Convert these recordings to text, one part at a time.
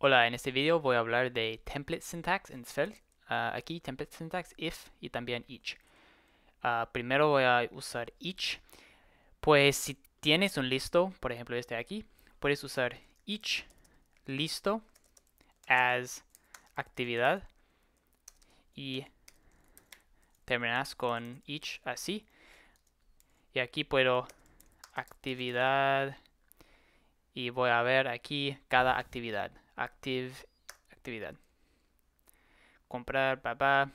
Hola, en este video voy a hablar de template syntax en Svelte. Ah, aquí template syntax if y también each. Ah, primero voy a usar each. Pues si tienes un listo, por ejemplo este de aquí, puedes usar each listo as actividad y terminas con each así. Y aquí puedo actividad y voy a ver aquí cada actividad active, actividad. Comprar, papá.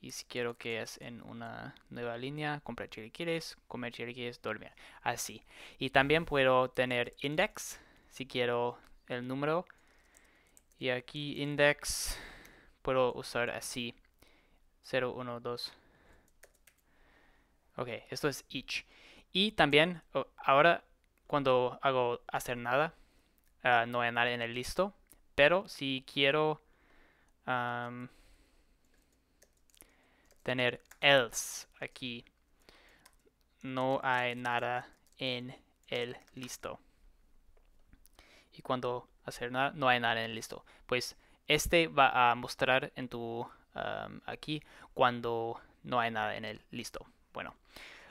Y si quiero que es en una nueva línea, comprar quieres comer quieres dormir. Así. Y también puedo tener index si quiero el número. Y aquí index puedo usar así. 0, 1, 2. Ok, esto es each. Y también, ahora cuando hago hacer nada, Ah, no hay nada en el listo. Pero si quiero tener else aquí, no hay nada en el listo. Y cuando hacer nada, no hay nada en el listo. Pues este va a mostrar en tu aquí cuando no hay nada en el listo. Bueno,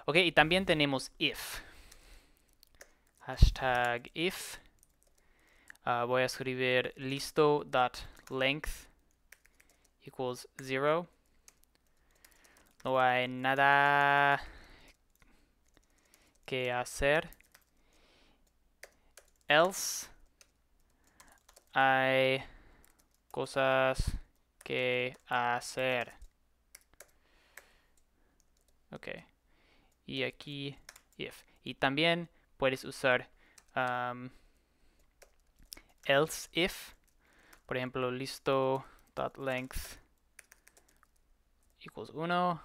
ok, y también tenemos if. Hashtag if. Uh, voy a escribir listo.length equals 0. No hay nada que hacer. Else hay cosas que hacer. Ok. Y aquí if. Y también puedes usar um, else if. Por ejemplo, listo.length equals 1.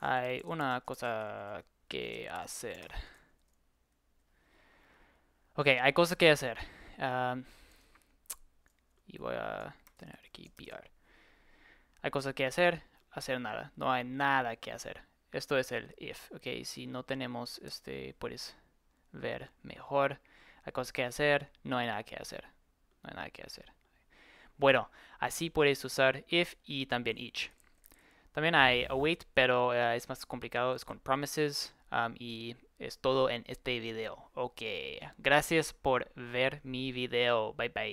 Hay una cosa que hacer. Ok, hay cosa que hacer. Um, y voy a tener aquí PR. Hay cosa que hacer, hacer nada. No hay nada que hacer. Esto es el if, ok. Si no tenemos este, puedes ver mejor hay cosas que hacer, no hay nada que hacer, no hay nada que hacer. Bueno, así puedes usar if y también each. También hay await, pero eh, es más complicado, es con promises um, y es todo en este video. Ok, gracias por ver mi video, bye bye.